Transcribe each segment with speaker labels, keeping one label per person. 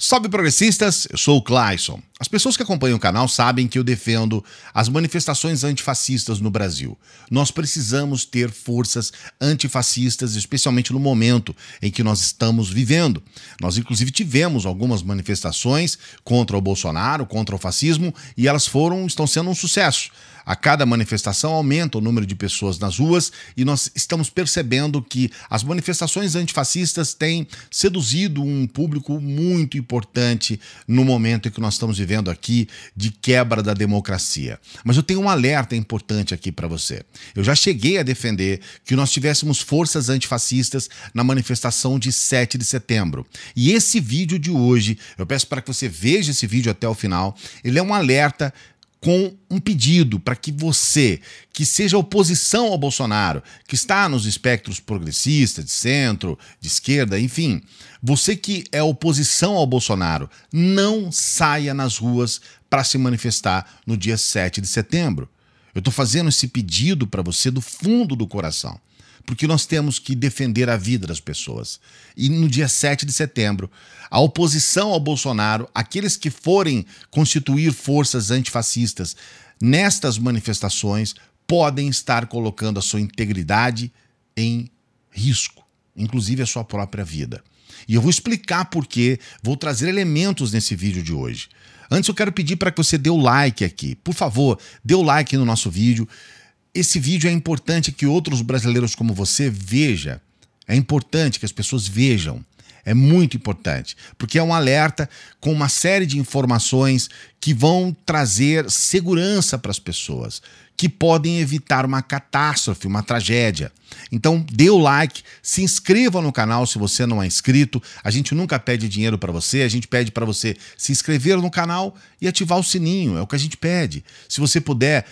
Speaker 1: Salve progressistas, eu sou o Clayson. As pessoas que acompanham o canal sabem que eu defendo as manifestações antifascistas no Brasil. Nós precisamos ter forças antifascistas, especialmente no momento em que nós estamos vivendo. Nós, inclusive, tivemos algumas manifestações contra o Bolsonaro, contra o fascismo, e elas foram, estão sendo um sucesso. A cada manifestação aumenta o número de pessoas nas ruas e nós estamos percebendo que as manifestações antifascistas têm seduzido um público muito importante no momento em que nós estamos vivendo vivendo aqui de quebra da democracia. Mas eu tenho um alerta importante aqui para você. Eu já cheguei a defender que nós tivéssemos forças antifascistas na manifestação de 7 de setembro. E esse vídeo de hoje, eu peço para que você veja esse vídeo até o final, ele é um alerta com um pedido para que você, que seja oposição ao Bolsonaro, que está nos espectros progressista, de centro, de esquerda, enfim, você que é oposição ao Bolsonaro, não saia nas ruas para se manifestar no dia 7 de setembro. Eu estou fazendo esse pedido para você do fundo do coração porque nós temos que defender a vida das pessoas. E no dia 7 de setembro, a oposição ao Bolsonaro, aqueles que forem constituir forças antifascistas nestas manifestações, podem estar colocando a sua integridade em risco, inclusive a sua própria vida. E eu vou explicar por quê, vou trazer elementos nesse vídeo de hoje. Antes eu quero pedir para que você dê o like aqui. Por favor, dê o like no nosso vídeo. Esse vídeo é importante que outros brasileiros como você veja. É importante que as pessoas vejam. É muito importante, porque é um alerta com uma série de informações que vão trazer segurança para as pessoas, que podem evitar uma catástrofe, uma tragédia. Então, dê o like, se inscreva no canal se você não é inscrito. A gente nunca pede dinheiro para você, a gente pede para você se inscrever no canal e ativar o sininho, é o que a gente pede. Se você puder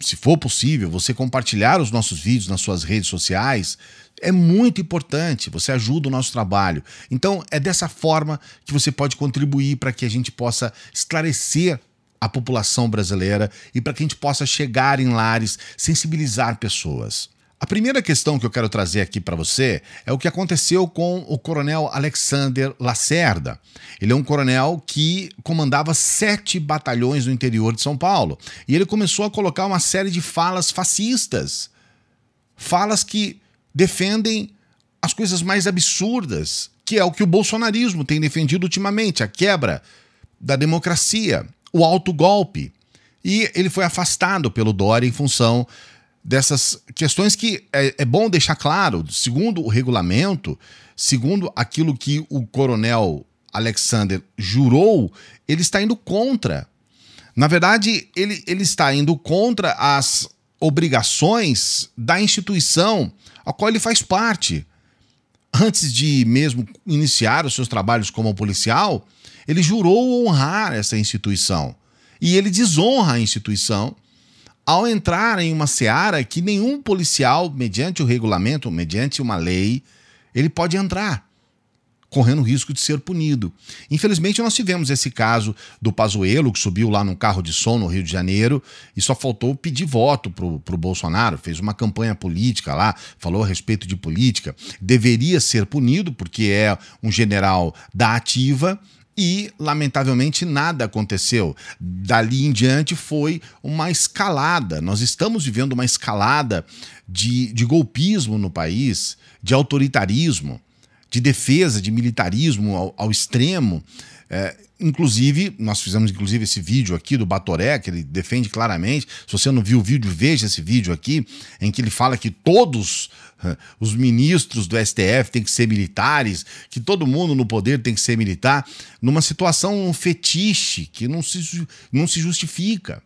Speaker 1: se for possível, você compartilhar os nossos vídeos nas suas redes sociais. É muito importante, você ajuda o nosso trabalho. Então, é dessa forma que você pode contribuir para que a gente possa esclarecer a população brasileira e para que a gente possa chegar em lares, sensibilizar pessoas. A primeira questão que eu quero trazer aqui para você é o que aconteceu com o coronel Alexander Lacerda. Ele é um coronel que comandava sete batalhões no interior de São Paulo e ele começou a colocar uma série de falas fascistas, falas que defendem as coisas mais absurdas, que é o que o bolsonarismo tem defendido ultimamente a quebra da democracia, o autogolpe. E ele foi afastado pelo Dória em função dessas questões que é, é, bom deixar claro, segundo o regulamento, segundo aquilo que o coronel Alexander jurou, ele está indo contra. Na verdade, ele, ele está indo contra as obrigações da instituição a qual ele faz parte. Antes de mesmo iniciar os seus trabalhos como policial, ele jurou honrar essa instituição. E ele desonra a instituição ao entrar em uma seara que nenhum policial, mediante o regulamento, mediante uma lei, ele pode entrar, correndo risco de ser punido. Infelizmente, nós tivemos esse caso do Pazuello, que subiu lá num carro de som no Rio de Janeiro e só faltou pedir voto pro, pro Bolsonaro, fez uma campanha política lá, falou a respeito de política. Deveria ser punido, porque é um general da ativa, e, lamentavelmente, nada aconteceu. Dali em diante foi uma escalada. Nós estamos vivendo uma escalada de, de golpismo no país, de autoritarismo de defesa, de militarismo ao, ao extremo. É, inclusive, nós fizemos inclusive esse vídeo aqui do Batoré, que ele defende claramente. Se você não viu o vídeo, veja esse vídeo aqui, em que ele fala que todos os ministros do STF têm que ser militares, que todo mundo no poder tem que ser militar, numa situação um fetiche que não se, não se justifica.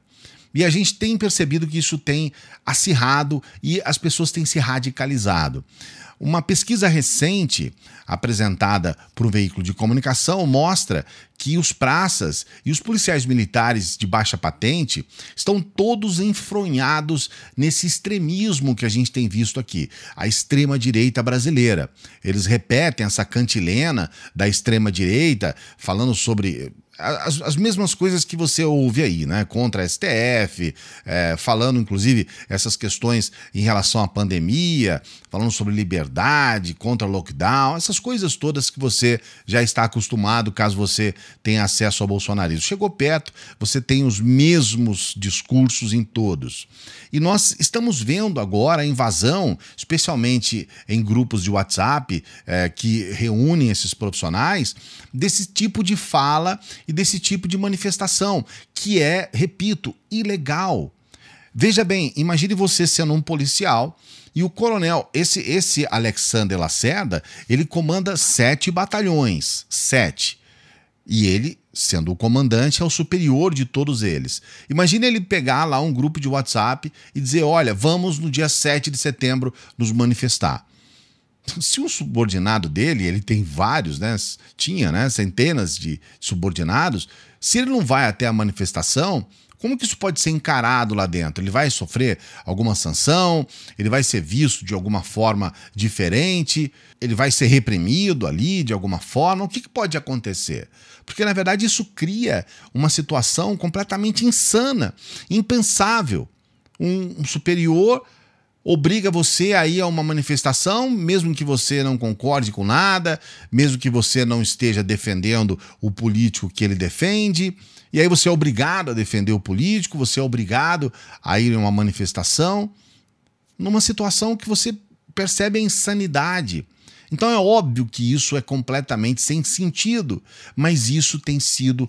Speaker 1: E a gente tem percebido que isso tem acirrado e as pessoas têm se radicalizado. Uma pesquisa recente apresentada por um veículo de comunicação mostra que os praças e os policiais militares de baixa patente estão todos enfronhados nesse extremismo que a gente tem visto aqui, a extrema-direita brasileira. Eles repetem essa cantilena da extrema-direita, falando sobre as, as, mesmas coisas que você ouve aí, né? Contra a STF, é, falando inclusive essas questões em relação à pandemia, falando sobre liberdade, contra lockdown, essas coisas todas que você já está acostumado caso você tenha acesso ao bolsonarismo. Chegou perto, você tem os mesmos discursos em todos. E nós estamos vendo agora a invasão, especialmente em grupos de WhatsApp é, que reúnem esses profissionais, desse tipo de fala e desse tipo de manifestação, que é, repito, ilegal. Veja bem, imagine você sendo um policial e o coronel, esse esse Alexander Lacerda, ele comanda sete batalhões, sete. E ele, sendo o comandante, é o superior de todos eles. Imagina ele pegar lá um grupo de WhatsApp e dizer: olha, vamos no dia 7 de setembro nos manifestar se o subordinado dele, ele tem vários, né? Tinha, né? Centenas de subordinados. Se ele não vai até a manifestação, como que isso pode ser encarado lá dentro? Ele vai sofrer alguma sanção? Ele vai ser visto de alguma forma diferente? Ele vai ser reprimido ali de alguma forma? O que, que pode acontecer? Porque na verdade isso cria uma situação completamente insana, impensável. Um, um superior obriga você a ir a uma manifestação, mesmo que você não concorde com nada, mesmo que você não esteja defendendo o político que ele defende. E aí você é obrigado a defender o político, você é obrigado a ir a uma manifestação, numa situação que você percebe a insanidade então é óbvio que isso é completamente sem sentido, mas isso tem sido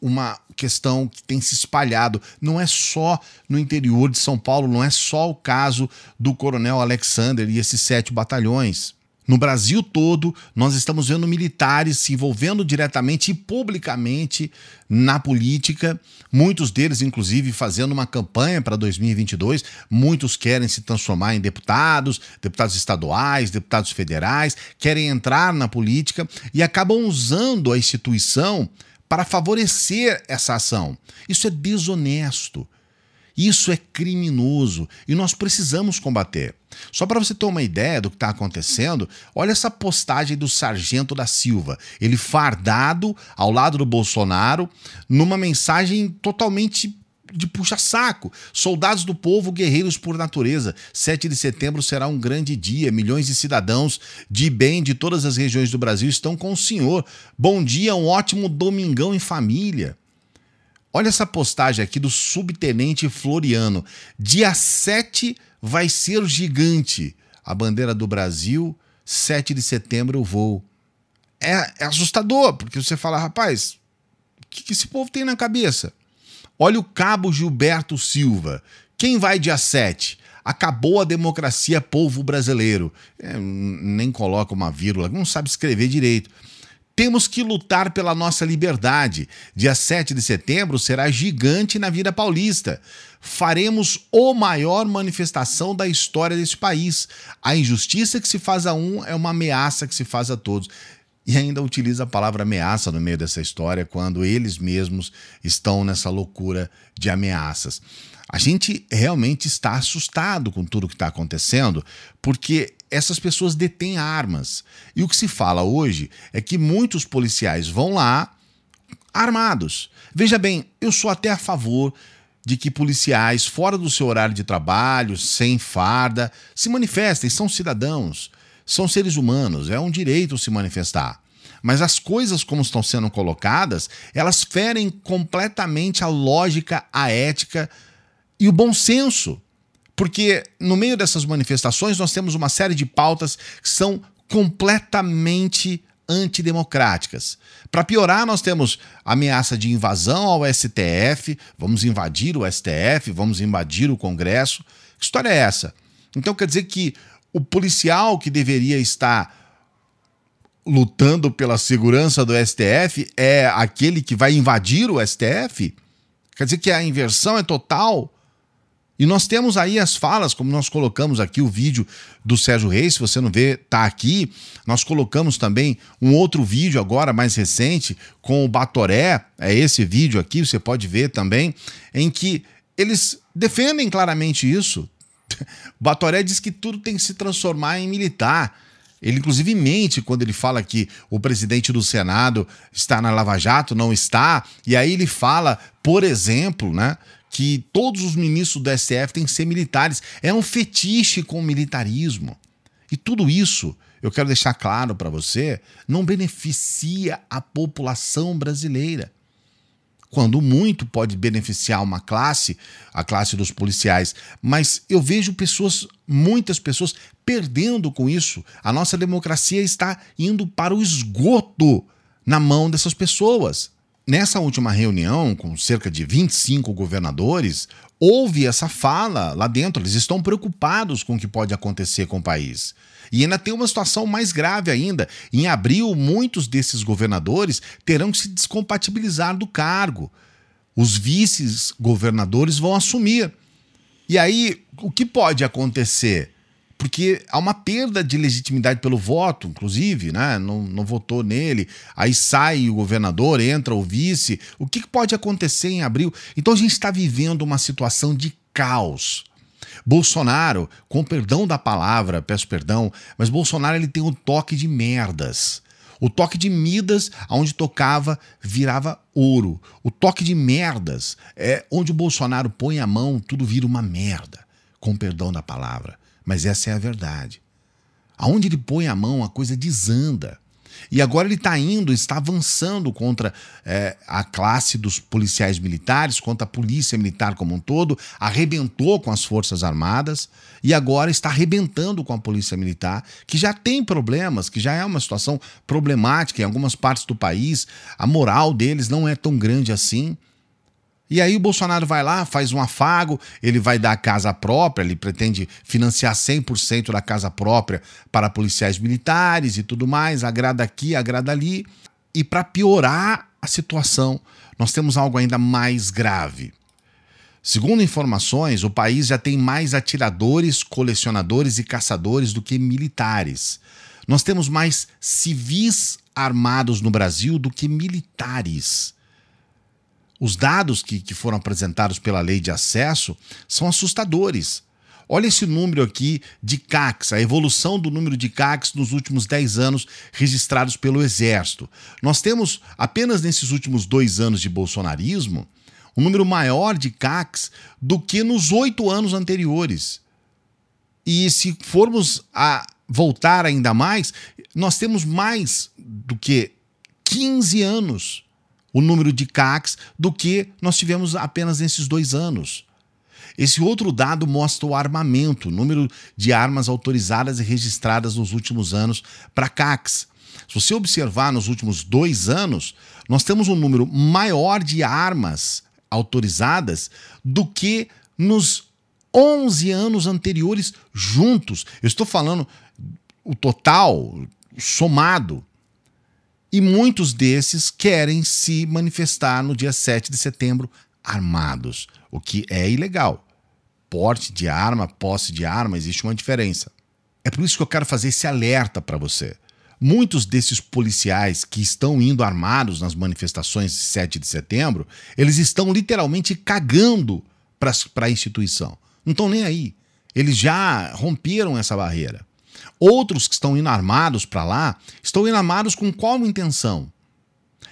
Speaker 1: uma questão que tem se espalhado. Não é só no interior de São Paulo, não é só o caso do Coronel Alexander e esses sete batalhões. No Brasil todo, nós estamos vendo militares se envolvendo diretamente e publicamente na política, muitos deles, inclusive, fazendo uma campanha para 2022. Muitos querem se transformar em deputados, deputados estaduais, deputados federais, querem entrar na política e acabam usando a instituição para favorecer essa ação. Isso é desonesto. Isso é criminoso e nós precisamos combater. Só para você ter uma ideia do que está acontecendo, olha essa postagem do Sargento da Silva. Ele fardado ao lado do Bolsonaro, numa mensagem totalmente de puxa-saco. Soldados do povo, guerreiros por natureza. 7 de setembro será um grande dia. Milhões de cidadãos de bem de todas as regiões do Brasil estão com o senhor. Bom dia, um ótimo domingão em família. Olha essa postagem aqui do subtenente Floriano. Dia 7 vai ser gigante. A bandeira do Brasil, 7 de setembro eu vou. É, é assustador, porque você fala, rapaz, o que, que esse povo tem na cabeça? Olha o cabo Gilberto Silva. Quem vai dia 7? Acabou a democracia, povo brasileiro. É, nem coloca uma vírgula, não sabe escrever direito. Temos que lutar pela nossa liberdade. Dia 7 de setembro será gigante na vida paulista. Faremos o maior manifestação da história deste país. A injustiça que se faz a um é uma ameaça que se faz a todos e ainda utiliza a palavra ameaça no meio dessa história, quando eles mesmos estão nessa loucura de ameaças. A gente realmente está assustado com tudo o que está acontecendo, porque essas pessoas detêm armas. E o que se fala hoje é que muitos policiais vão lá armados. Veja bem, eu sou até a favor de que policiais, fora do seu horário de trabalho, sem farda, se manifestem, são cidadãos, são seres humanos, é um direito se manifestar. Mas as coisas como estão sendo colocadas, elas ferem completamente a lógica, a ética e o bom senso. Porque no meio dessas manifestações nós temos uma série de pautas que são completamente antidemocráticas. Para piorar, nós temos ameaça de invasão ao STF, vamos invadir o STF, vamos invadir o Congresso. Que história é essa? Então quer dizer que o policial que deveria estar lutando pela segurança do STF é aquele que vai invadir o STF? Quer dizer que a inversão é total? E nós temos aí as falas, como nós colocamos aqui o vídeo do Sérgio Reis, se você não vê, tá aqui. Nós colocamos também um outro vídeo agora, mais recente, com o Batoré, é esse vídeo aqui, você pode ver também, em que eles defendem claramente isso. O Batoré diz que tudo tem que se transformar em militar. Ele, inclusive, mente quando ele fala que o presidente do Senado está na Lava Jato, não está. E aí ele fala, por exemplo, né, que todos os ministros do STF têm que ser militares. É um fetiche com o militarismo. E tudo isso, eu quero deixar claro para você, não beneficia a população brasileira. Quando muito pode beneficiar uma classe, a classe dos policiais, mas eu vejo pessoas, muitas pessoas, perdendo com isso. A nossa democracia está indo para o esgoto na mão dessas pessoas nessa última reunião, com cerca de 25 governadores, houve essa fala lá dentro. Eles estão preocupados com o que pode acontecer com o país. E ainda tem uma situação mais grave ainda. Em abril, muitos desses governadores terão que se descompatibilizar do cargo. Os vices-governadores vão assumir. E aí, o que pode acontecer? porque há uma perda de legitimidade pelo voto, inclusive, né? Não, não votou nele, aí sai o governador, entra o vice. O que pode acontecer em abril? Então a gente está vivendo uma situação de caos. Bolsonaro, com perdão da palavra, peço perdão, mas Bolsonaro ele tem um toque de merdas. O toque de Midas, onde tocava, virava ouro. O toque de merdas é onde o Bolsonaro põe a mão, tudo vira uma merda. Com perdão da palavra. Mas essa é a verdade. Aonde ele põe a mão, a coisa desanda. E agora ele está indo, está avançando contra é, a classe dos policiais militares, contra a polícia militar como um todo, arrebentou com as Forças Armadas e agora está arrebentando com a polícia militar, que já tem problemas, que já é uma situação problemática em algumas partes do país, a moral deles não é tão grande assim. E aí o Bolsonaro vai lá, faz um afago, ele vai dar a casa própria, ele pretende financiar 100% da casa própria para policiais militares e tudo mais, agrada aqui, agrada ali. E para piorar a situação, nós temos algo ainda mais grave. Segundo informações, o país já tem mais atiradores, colecionadores e caçadores do que militares. Nós temos mais civis armados no Brasil do que militares. Os dados que, que foram apresentados pela lei de acesso são assustadores. Olha esse número aqui de CACs, a evolução do número de CACs nos últimos 10 anos registrados pelo Exército. Nós temos, apenas nesses últimos dois anos de bolsonarismo, um número maior de CACs do que nos oito anos anteriores. E se formos a voltar ainda mais, nós temos mais do que 15 anos o número de CACs do que nós tivemos apenas nesses dois anos. Esse outro dado mostra o armamento, o número de armas autorizadas e registradas nos últimos anos para CACs. Se você observar nos últimos dois anos, nós temos um número maior de armas autorizadas do que nos 11 anos anteriores juntos. Eu estou falando o total somado e muitos desses querem se manifestar no dia 7 de setembro armados, o que é ilegal. Porte de arma, posse de arma, existe uma diferença. É por isso que eu quero fazer esse alerta para você. Muitos desses policiais que estão indo armados nas manifestações de 7 de setembro, eles estão literalmente cagando para a instituição. Não estão nem aí. Eles já romperam essa barreira. Outros que estão inarmados para lá estão inarmados com qual intenção?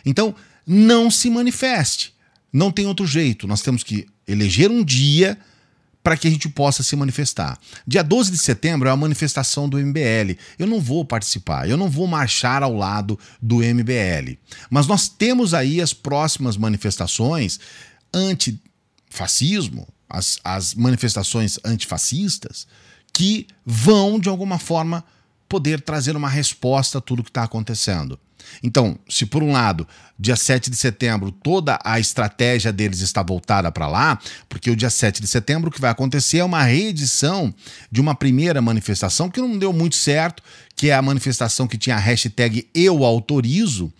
Speaker 1: Então, não se manifeste. Não tem outro jeito. Nós temos que eleger um dia para que a gente possa se manifestar. Dia 12 de setembro é a manifestação do MBL. Eu não vou participar, eu não vou marchar ao lado do MBL. Mas nós temos aí as próximas manifestações antifascismo, as, as manifestações antifascistas, que vão, de alguma forma, poder trazer uma resposta a tudo que está acontecendo. Então, se por um lado, dia 7 de setembro, toda a estratégia deles está voltada para lá, porque o dia 7 de setembro o que vai acontecer é uma reedição de uma primeira manifestação que não deu muito certo, que é a manifestação que tinha a hashtag Eu Autorizo,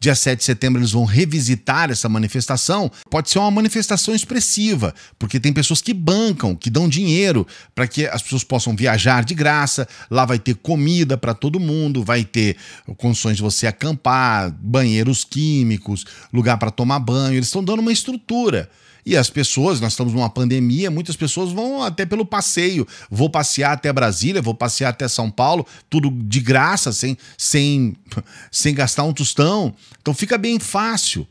Speaker 1: Dia 7 de setembro eles vão revisitar essa manifestação. Pode ser uma manifestação expressiva, porque tem pessoas que bancam, que dão dinheiro para que as pessoas possam viajar de graça. Lá vai ter comida para todo mundo, vai ter condições de você acampar, banheiros químicos, lugar para tomar banho. Eles estão dando uma estrutura. E as pessoas, nós estamos numa pandemia, muitas pessoas vão até pelo passeio. Vou passear até Brasília, vou passear até São Paulo, tudo de graça, sem, sem, sem gastar um tostão. Então fica bem fácil.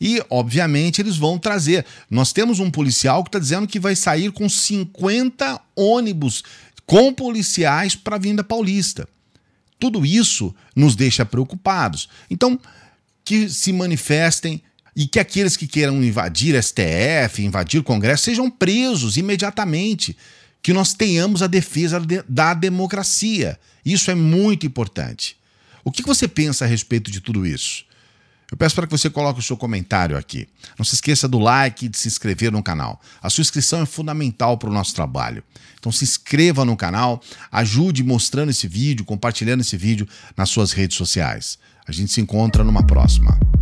Speaker 1: E, obviamente, eles vão trazer. Nós temos um policial que está dizendo que vai sair com 50 ônibus com policiais para a vinda paulista. Tudo isso nos deixa preocupados. Então, que se manifestem e que aqueles que queiram invadir STF, invadir o Congresso, sejam presos imediatamente. Que nós tenhamos a defesa da democracia. Isso é muito importante. O que você pensa a respeito de tudo isso? Eu peço para que você coloque o seu comentário aqui. Não se esqueça do like e de se inscrever no canal. A sua inscrição é fundamental para o nosso trabalho. Então se inscreva no canal, ajude mostrando esse vídeo, compartilhando esse vídeo nas suas redes sociais. A gente se encontra numa próxima.